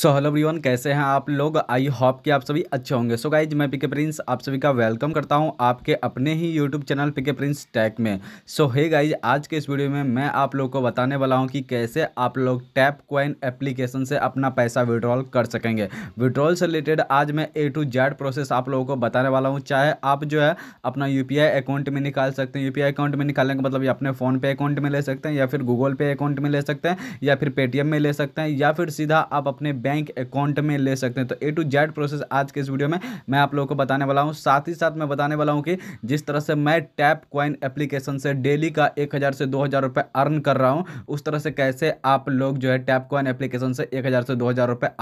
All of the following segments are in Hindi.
सो हेलो एवरीवन कैसे हैं आप लोग आई होप कि आप सभी अच्छे होंगे सो गाइज मैं पीके प्रिंस आप सभी का वेलकम करता हूं आपके अपने ही YouTube channel PK prince tag में सो हे गाइज आज के इस वीडियो में मैं आप लोग को बताने वाला हूं कि कैसे आप लोग टैप क्वाइन एप्लीकेशन से अपना पैसा विड्रॉल कर सकेंगे विड्रॉल से रिलेटेड आज मैं ए टू जेड प्रोसेस आप लोगों को बताने वाला हूँ चाहे आप जो है अपना यू अकाउंट में निकाल सकते हैं यू अकाउंट में निकालने का मतलब अपने फ़ोनपे अकाउंट में ले सकते हैं या फिर गूगल पे अकाउंट में ले सकते हैं या फिर पेटीएम में ले सकते हैं या फिर सीधा आप अपने बैंक अकाउंट में ले सकते हैं तो ए टू जेड प्रोसेस आज के इस वीडियो में मैं आप लोगों को बताने वाला हूँ साथ ही साथ मैं बताने वाला हूँ कि जिस तरह से मैं टैप क्वाइन एप्लीकेशन से डेली का एक से दो हज़ार अर्न कर रहा हूँ उस तरह से कैसे आप लोग जो है टैप क्वाइन एप्लीकेशन से एक से दो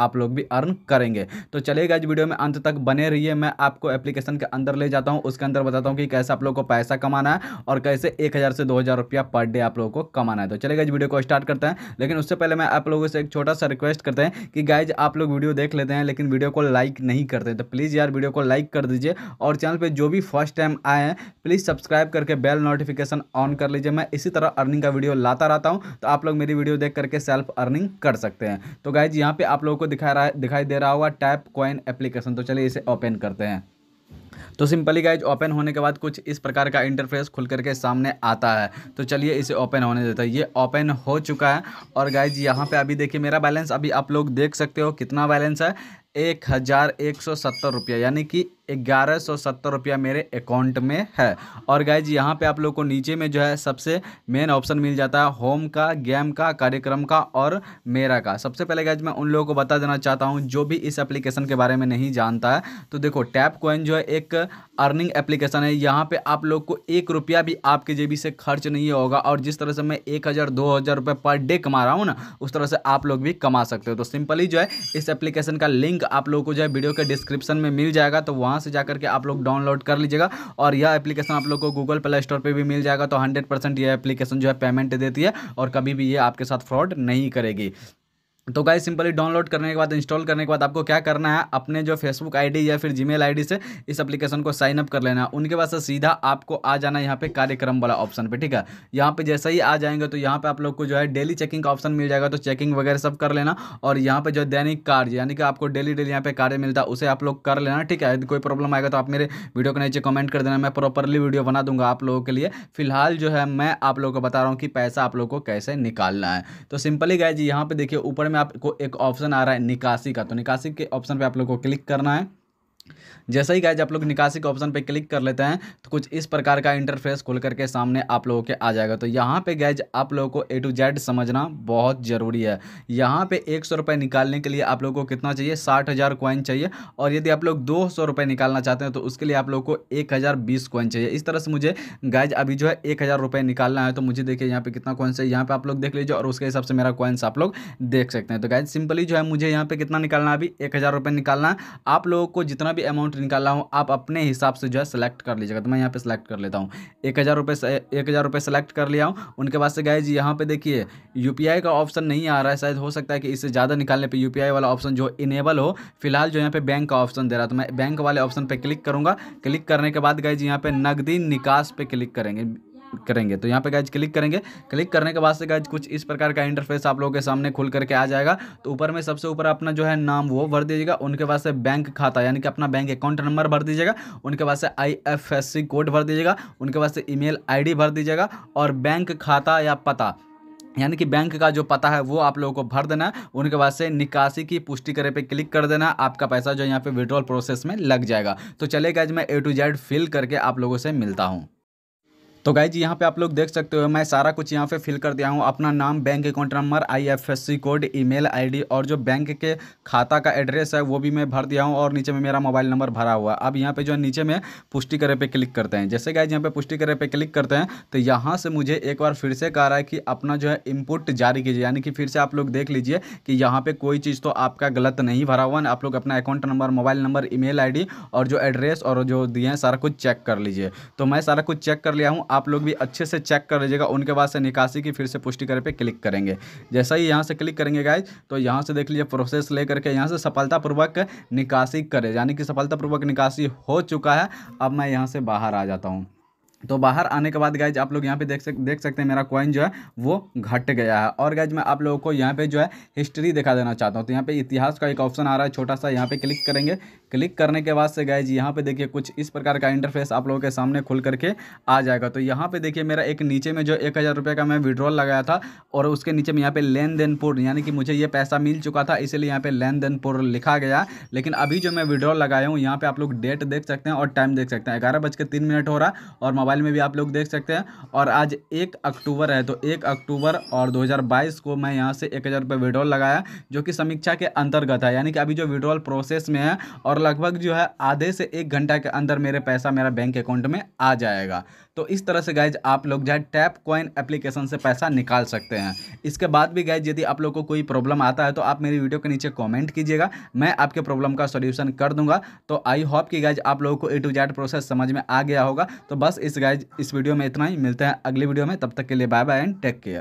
आप लोग भी अर्न करेंगे तो चलेगा इस वीडियो में अंत तक बने रहिए मैं आपको एप्लीकेशन के अंदर ले जाता हूँ उसके अंदर बताता हूँ कि कैसे आप लोग को पैसा कमाना है और कैसे एक हज़ार से दो हज़ार रुपया पर डे आप लोगों को कमाना है तो चलेगा इस वीडियो को स्टार्ट करते हैं लेकिन उससे पहले मैं आप लोगों से एक छोटा सा रिक्वेस्ट करते हैं कि गाइज आप लोग वीडियो देख लेते हैं लेकिन वीडियो को लाइक नहीं करते तो प्लीज़ यार वीडियो को लाइक कर दीजिए और चैनल पर जो भी फर्स्ट टाइम आए हैं प्लीज़ सब्सक्राइब करके बेल नोटिफिकेशन ऑन कर लीजिए मैं इसी तरह अर्निंग का वीडियो लाता रहता हूँ तो आप लोग मेरी वीडियो देख करके सेल्फ अर्निंग कर सकते हैं तो गाइज यहाँ पर आप लोगों को दिखा रहा है दिखाई दे रहा होगा टैप कॉइन एप्लीकेशन तो चलिए इसे ओपन करते हैं तो सिंपली गाइज ओपन होने के बाद कुछ इस प्रकार का इंटरफेस खुल करके सामने आता है तो चलिए इसे ओपन होने देता है ये ओपन हो चुका है और गाइज यहाँ पे अभी देखिए मेरा बैलेंस अभी आप लोग देख सकते हो कितना बैलेंस है एक हज़ार एक सौ सत्तर रुपया यानी कि ग्यारह सौ सत्तर रुपया मेरे अकाउंट में है और गाइज यहाँ पे आप लोग को नीचे में जो है सबसे मेन ऑप्शन मिल जाता है होम का गेम का कार्यक्रम का और मेरा का सबसे पहले गाइज मैं उन लोगों को बता देना चाहता हूँ जो भी इस एप्लीकेशन के बारे में नहीं जानता है तो देखो टैप कोइन जो है एक अर्निंग एप्लीकेशन है यहाँ पे आप लोग को एक रुपया भी आपके जेबी से खर्च नहीं होगा और जिस तरह से मैं एक हज़ार दो हज़ार रुपये पर डे कमा रहा हूँ ना उस तरह से आप लोग भी कमा सकते हो तो सिंपली जो है इस एप्लीकेशन का लिंक आप लोग को जो है वीडियो के डिस्क्रिप्शन में मिल जाएगा तो वहाँ से जा करके आप लोग डाउनलोड कर लीजिएगा और यह एप्लीकेशन आप लोग को गूगल प्ले स्टोर पर भी मिल जाएगा तो हंड्रेड परसेंट यह एप्लीकेशन जो है पेमेंट देती है और कभी भी ये आपके साथ फ्रॉड नहीं करेगी तो गाइज सिंपली डाउनलोड करने के बाद इंस्टॉल करने के बाद आपको क्या करना है अपने जो फेसबुक आईडी या फिर जीमेल आईडी से इस एप्लीकेशन को साइनअप कर लेना है उनके बाद से सीधा आपको आ जाना है यहाँ पे कार्यक्रम वाला ऑप्शन पे ठीक है यहाँ पे जैसे ही आ जाएंगे तो यहाँ पे आप लोग को जो है डेली चेकिंग का ऑप्शन मिल जाएगा तो चेकिंग वगैरह सब कर लेना और यहाँ पे जो दैनिक कार्य यानी कि आपको डेली डेली यहाँ पे कार्य मिलता है उसे आप लोग कर लेना ठीक है कोई प्रॉब्लम आएगा तो आप मेरे वीडियो के नीचे कमेंट कर देना मैं प्रॉपरली वीडियो बना दूंगा आप लोगों के लिए फिलहाल जो है मैं आप लोगों को बता रहा हूँ कि पैसा आप लोग को कैसे निकालना है तो सिंपली गाय जी यहाँ पे देखिए ऊपर में आपको एक ऑप्शन आ रहा है निकासी का तो निकासी के ऑप्शन पर आप लोग को क्लिक करना है जैसे ही गाइज आप लोग निकासी के ऑप्शन पे क्लिक कर लेते हैं तो कुछ इस प्रकार का इंटरफेस खोल करके सामने आप लोगों के आ जाएगा तो यहाँ पे गाइज आप लोगों को ए टू जेड समझना बहुत ज़रूरी है यहाँ पे एक सौ रुपये निकालने के लिए आप लोगों को कितना चाहिए साठ हज़ार कॉइन चाहिए और यदि आप लोग दो सौ रुपये निकालना चाहते हैं तो उसके लिए आप लोग को एक हज़ार बीस कॉइन चाहिए इस तरह से मुझे गाइज अभी जो है एक हज़ार रुपये निकालना है तो मुझे देखिए यहाँ पे कितना कॉइन चाहिए यहाँ पे आप लोग देख लीजिए और उसके हिसाब से मेरा कॉइन्स आप लोग देख सकते हैं तो गाइज सिंपली जो है मुझे यहाँ पे कितना निकालना है अभी एक हज़ार रुपये निकालना है आप लोगों को जितना भी भी अमाउंट निकाला हूँ आप अपने हिसाब से जो है सेलेक्ट कर लीजिएगा तो मैं यहाँ पे सेलेक्ट कर लेता हूँ एक हज़ार रुपये एक हज़ार रुपये सेलेक्ट कर लिया हूँ उनके बाद से गए जी यहाँ पे देखिए यू का ऑप्शन नहीं आ रहा है शायद हो सकता है कि इससे ज़्यादा निकालने पर यू वाला ऑप्शन जो इनेबल हो फिलहाल जो यहाँ पे बैंक का ऑप्शन दे रहा है तो मैं बैंक वाले ऑप्शन पर क्लिक करूँगा क्लिक करने के बाद गए जी यहाँ पर नकदी निकास पर क्लिक करेंगे करेंगे तो यहाँ पे गाइज क्लिक करेंगे क्लिक करने के बाद से गाइज कुछ इस प्रकार का इंटरफेस आप लोगों के सामने खुल करके आ जाएगा तो ऊपर में सबसे ऊपर अपना जो है नाम वो भर दीजिएगा उनके बाद से बैंक खाता यानी कि अपना बैंक अकाउंट नंबर भर दीजिएगा उनके बाद से आई कोड भर दीजिएगा उनके बाद से ईमेल आईडी भर दीजिएगा और बैंक खाता या पता यानी कि बैंक का जो पता है वो आप लोगों को भर देना है उनके बाद से निकासी की पुष्टि करे पे क्लिक कर देना आपका पैसा जो यहाँ पे विड्रॉल प्रोसेस में लग जाएगा तो चलेगा आज मैं ए टू जेड फिल करके आप लोगों से मिलता हूँ तो जी यहाँ पे आप लोग देख सकते हो मैं सारा कुछ यहाँ पे फिल कर दिया हूँ अपना नाम bank account number IFSC code email ID और जो बैंक के खाता का एड्रेस है वो भी मैं भर दिया हूँ और नीचे में मेरा मोबाइल नंबर भरा हुआ है अब यहाँ पे जो है नीचे में पुष्टि करे पे क्लिक करते हैं जैसे जी यहाँ पे पुष्टि करे पे क्लिक करते हैं तो यहाँ से मुझे एक बार फिर से कह रहा है कि अपना जो है इनपुट जारी कीजिए यानी कि फिर से आप लोग देख लीजिए कि यहाँ पर कोई चीज़ तो आपका गलत नहीं भरा हुआ आप लोग अपना account number mobile number email और जो एड्रेस और जो दिए हैं सारा कुछ चेक कर लीजिए तो मैं सारा कुछ चेक कर लिया हूँ आप लोग भी अच्छे से चेक कर लीजिएगा उनके बाद से निकासी की फिर से पुष्टि करें पे क्लिक करेंगे जैसा ही यहाँ से क्लिक करेंगे गाइज तो यहाँ से देख लीजिए प्रोसेस ले करके यहाँ से सफलतापूर्वक निकासी करें यानी कि सफलतापूर्वक निकासी हो चुका है अब मैं यहाँ से बाहर आ जाता हूँ तो बाहर आने के बाद गाइज आप लोग यहाँ पे देख सक देख सकते हैं मेरा कॉइन जो है वो घट गया है और गाइज मैं आप लोगों को यहाँ पे जो है हिस्ट्री दिखा देना चाहता हूँ तो यहाँ पे इतिहास का एक ऑप्शन आ रहा है छोटा सा यहाँ पे क्लिक करेंगे क्लिक करने के बाद से गाइज यहाँ पे देखिए कुछ इस प्रकार का इंटरफेस आप लोगों के सामने खुल करके आ जाएगा तो यहाँ पर देखिए मेरा एक नीचे में जो एक हज़ार का मैं विड्रॉल लगाया था और उसके नीचे में यहाँ पर लेन देन यानी कि मुझे ये पैसा मिल चुका था इसीलिए यहाँ पर लेन देन लिखा गया लेकिन अभी जो मैं विड्रॉल लगाया हूँ यहाँ पर आप लोग डेट देख सकते हैं और टाइम देख सकते हैं ग्यारह तीन मिनट हो रहा और मोबाइल मोबाइल में भी आप लोग देख सकते हैं और आज एक अक्टूबर है तो एक अक्टूबर और 2022 को मैं यहाँ से एक हज़ार रुपये विड्रॉल लगाया जो कि समीक्षा के अंतर्गत है यानी कि अभी जो विड्रॉल प्रोसेस में है और लगभग जो है आधे से एक घंटा के अंदर मेरे पैसा मेरा बैंक अकाउंट में आ जाएगा तो इस तरह से गैज आप लोग जो है टैप कॉइन एप्लीकेशन से पैसा निकाल सकते हैं इसके बाद भी गैज यदि आप लोग को कोई प्रॉब्लम आता है तो आप मेरी वीडियो के नीचे कॉमेंट कीजिएगा मैं आपके प्रॉब्लम का सोल्यूशन कर दूंगा तो आई होप कि गैज आप लोगों को ए टू जैड प्रोसेस समझ में आ गया होगा तो बस इस गाइज इस वीडियो में इतना ही मिलते हैं अगली वीडियो में तब तक के लिए bye bye and take care